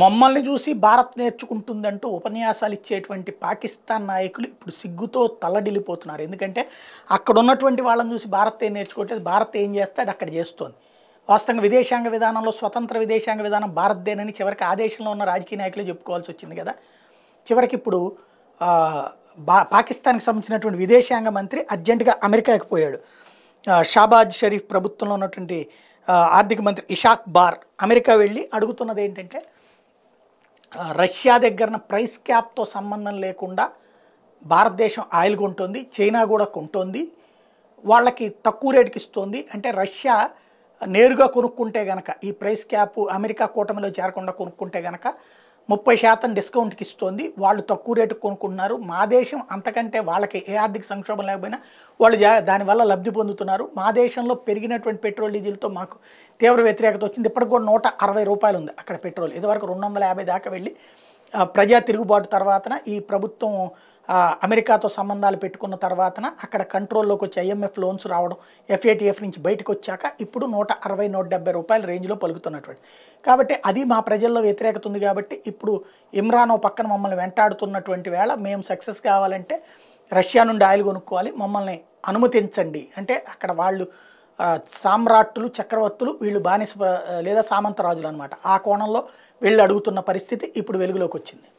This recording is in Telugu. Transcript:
మమ్మల్ని చూసి భారత్ నేర్చుకుంటుందంటూ ఉపన్యాసాలు ఇచ్చేటువంటి పాకిస్తాన్ నాయకులు ఇప్పుడు సిగ్గుతో తల్లడిల్లిపోతున్నారు ఎందుకంటే అక్కడ ఉన్నటువంటి వాళ్ళని చూసి భారత్ ఏం నేర్చుకోవట్లేదు భారత్ ఏం చేస్తే అది అక్కడ చేస్తోంది వాస్తవంగా విదేశాంగ విధానంలో స్వతంత్ర విదేశాంగ విధానం భారత్దేనని చివరికి ఆ దేశంలో ఉన్న రాజకీయ నాయకులు చెప్పుకోవాల్సి వచ్చింది కదా చివరికి ఇప్పుడు బా పాకిస్తాన్కి సంబంధించినటువంటి విదేశాంగ మంత్రి అర్జెంటుగా అమెరికాకి పోయాడు షాబాజ్ షరీఫ్ ప్రభుత్వంలో ఉన్నటువంటి ఆర్థిక మంత్రి ఇషాక్ బార్ అమెరికా వెళ్ళి అడుగుతున్నది ఏంటంటే రష్యా దగ్గరన ప్రైస్ క్యాప్తో సంబంధం లేకుండా భారతదేశం ఆయిల్ కొంటుంది చైనా కూడా కొంటుంది వాళ్ళకి తక్కువ రేటుకి ఇస్తుంది అంటే రష్యా నేరుగా కొనుక్కుంటే గనక ఈ ప్రైస్ క్యాప్ అమెరికా కూటమిలో చేరకుండా కొనుక్కుంటే గనక ముప్పై శాతం డిస్కౌంట్కి ఇస్తోంది వాళ్ళు తక్కువ రేటు కొనుక్కుంటున్నారు మా దేశం అంతకంటే వాళ్ళకి ఏ ఆర్థిక సంక్షోభం లేకపోయినా వాళ్ళు దానివల్ల లబ్ధి పొందుతున్నారు మా దేశంలో పెరిగినటువంటి పెట్రోల్ డీజిల్తో మాకు తీవ్ర వ్యతిరేకత వచ్చింది ఇప్పటికి కూడా నూట అరవై రూపాయలు ఉంది అక్కడ పెట్రోల్ ఇదివరకు రెండు వందల యాభై దాకా వెళ్ళి ప్రజా తిరుగుబాటు తర్వాతన ఈ ప్రభుత్వం అమెరికాతో సంబంధాలు పెట్టుకున్న తర్వాతన అక్కడ కంట్రోల్లోకి వచ్చి ఐఎంఎఫ్ లోన్స్ రావడం ఎఫ్ఏటిఎఫ్ నుంచి బయటకు వచ్చాక ఇప్పుడు నూట అరవై నూట డెబ్బై రూపాయల రేంజ్లో పలుకుతున్నటువంటి కాబట్టి అది మా ప్రజల్లో వ్యతిరేకత ఉంది కాబట్టి ఇప్పుడు ఇమ్రాన్ పక్కన మమ్మల్ని వెంటాడుతున్నటువంటి వేళ మేము సక్సెస్ కావాలంటే రష్యా నుండి ఆయిల్ కొనుక్కోవాలి మమ్మల్ని అనుమతించండి అంటే అక్కడ వాళ్ళు సామ్రాట్లు చక్రవర్తులు వీళ్ళు బానిస లేదా సామంత రాజులు అనమాట ఆ కోణంలో వీళ్ళు అడుగుతున్న పరిస్థితి ఇప్పుడు వెలుగులోకి వచ్చింది